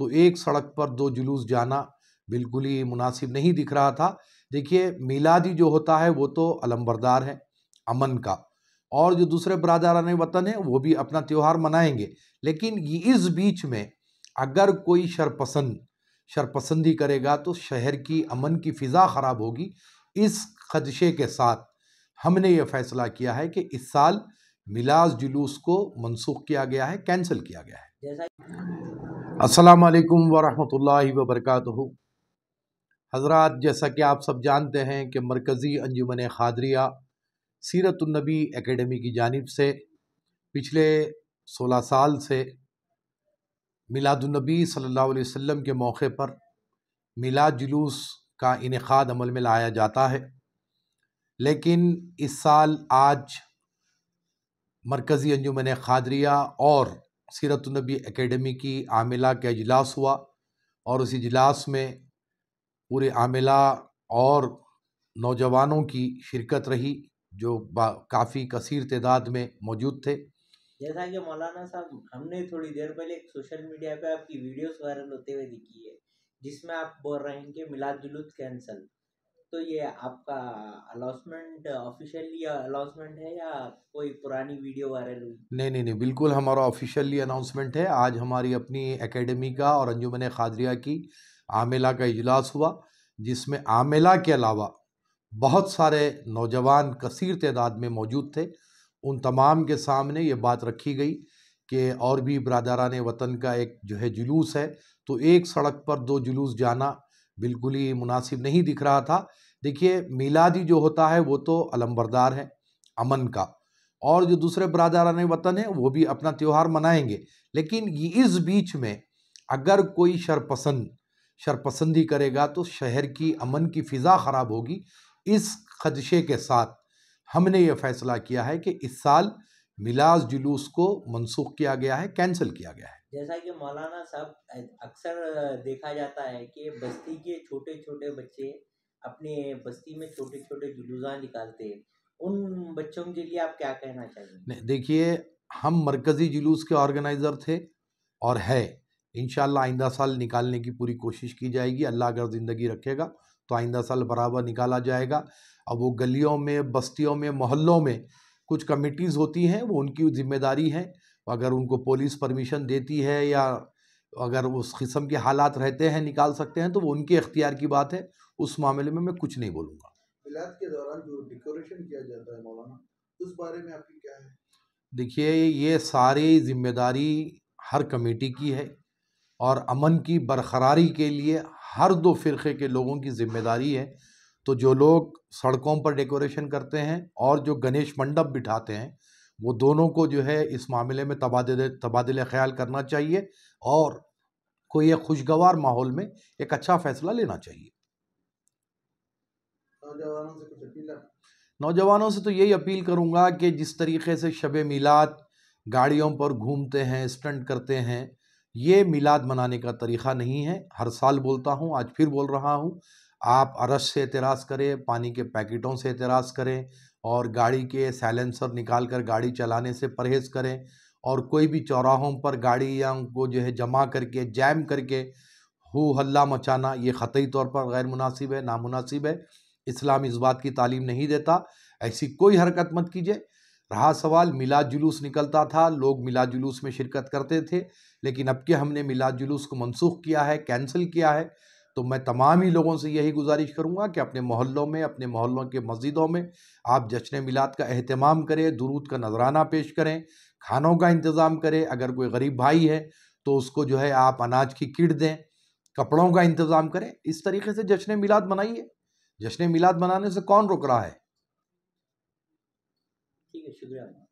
तो एक सड़क पर दो जुलूस जाना बिल्कुल ही मुनासिब नहीं दिख रहा था देखिए मिलादी जो होता है वो तो अलम्बरदार है अमन का और जो दूसरे बरदारान वतन है वो भी अपना त्यौहार मनाएंगे लेकिन इस बीच में अगर कोई शरपसंद शरपसंदी करेगा तो शहर की अमन की फ़िज़ा ख़राब होगी इस खदशे के साथ हमने ये फ़ैसला किया है कि इस साल मिलाज जुलूस को मनसूख किया गया है कैंसिल किया गया है अस्सलाम वालेकुम वरक़ हज़रा जैसा कि आप सब जानते हैं कि मरकज़ी अंजुमन खादरिया सीरतुलनबी एकेडमी की जानब से पिछले 16 साल से मिलादुलनबी सल्लल्लाहु अलैहि वसल्लम के मौके पर मिलाद जुलूस का इनका अमल में लाया जाता है लेकिन इस साल आज मरकज़ी अंजुमन खादरिया और सीरतनबी एकेडमी की आमिला का इजलास हुआ और उस इजलास में पूरे आमिला और नौजवानों की शिरकत रही जो काफ़ी कसर तदाद में मौजूद थे जैसा कि मौलाना साहब हमने थोड़ी देर पहले एक सोशल मीडिया पे आपकी वीडियोस वायरल होते हुए दिखी है जिसमें आप बोल रहे हैं कि मिलाद जुलूस कैंसल तो ये आपका अलाउंसमेंट ऑफिशियली अलाउंसमेंट है या कोई पुरानी वीडियो वायरल हुई नहीं नहीं नहीं बिल्कुल हमारा ऑफिशियली अनाउंसमेंट है आज हमारी अपनी एकेडमी का और अंजुमन खादरिया की आमेला का इजलास हुआ जिसमें आमेला के अलावा बहुत सारे नौजवान कसर तदाद में मौजूद थे उन तमाम के सामने ये बात रखी गई कि और भी बरदारान वतन का एक जो है जुलूस है तो एक सड़क पर दो जुलूस जाना बिल्कुल ही मुनासिब नहीं दिख रहा था देखिए मिलादी जो होता है वो तो अलम्बरदार है अमन का और जो दूसरे बरदारान वतन है वो भी अपना त्यौहार मनाएंगे लेकिन इस बीच में अगर कोई शरपसंद शरपसंदी करेगा तो शहर की अमन की फ़िज़ा ख़राब होगी इस खदशे के साथ हमने ये फ़ैसला किया है कि इस साल मिलाज जुलूस को मनसूख किया गया है कैंसिल किया गया है जैसा कि मौलाना साहब अक्सर देखा जाता है कि बस्ती के छोटे छोटे बच्चे अपने बस्ती में छोटे छोटे जुलूसा निकालते हैं उन बच्चों के लिए आप क्या कहना चाहिए देखिए हम मरकज़ी जुलूस के ऑर्गेनाइज़र थे और है इन आइंदा साल निकालने की पूरी कोशिश की जाएगी अल्लाह अगर ज़िंदगी रखेगा तो आइंदा साल बराबर निकाला जाएगा अब वो गलियों में बस्तियों में मोहल्लों में कुछ कमिटीज़ होती हैं वो उनकी ज़िम्मेदारी है अगर उनको पुलिस परमिशन देती है या अगर उस किस्म के हालात रहते हैं निकाल सकते हैं तो वो उनके अख्तियार की बात है उस मामले में मैं कुछ नहीं बोलूँगा जाता है उस बारे में आपकी क्या है देखिए ये सारी जिम्मेदारी हर कमेटी की है और अमन की बरकरारी के लिए हर दो फ़िरक़े के लोगों की जिम्मेदारी है तो जो लोग सड़कों पर डेकोरेशन करते हैं और जो गणेश मंडप बिठाते हैं वो दोनों को जो है इस मामले में तबादले तबादले ख्याल करना चाहिए और कोई एक खुशगवार माहौल में एक अच्छा फैसला लेना चाहिए नौजवानों से तो यही अपील करूंगा कि जिस तरीके से शब मिलाद गाड़ियों पर घूमते हैं स्टंट करते हैं ये मिलाद मनाने का तरीक़ा नहीं है हर साल बोलता हूँ आज फिर बोल रहा हूँ आप अरस से एतराज़ करें पानी के पैकेटों से एतराज़ करें और गाड़ी के साइलेंसर निकाल कर गाड़ी चलाने से परहेज़ करें और कोई भी चौराहों पर गाड़ी या उनको जो है जमा करके जैम करके हु हल्ला मचाना ये ख़तई तौर पर गैर मुनासिब है नामुनासिब है इस्लाम इस बात की तालीम नहीं देता ऐसी कोई हरकत मत कीजिए रहा सवाल मिला जुलूस निकलता था लोग मिला जुलूस में शिरकत करते थे लेकिन अब के हमने मिला जुलूस को मनसूख किया है कैंसिल किया है तो मैं तमाम ही लोगों से यही गुजारिश करूँगा कि अपने मोहल्लों में अपने मोहल्लों के मस्जिदों में आप जश्न मिलाद का अहतमाम करें दुरूद का नजराना पेश करें खानों का इंतज़ाम करें अगर कोई गरीब भाई है तो उसको जो है आप अनाज की किट दें कपड़ों का इंतज़ाम करें इस तरीके से जश्न मिलाद मनाइए जश्न मिलाद मनाने से कौन रुक रहा है ठीक है शुक्रिया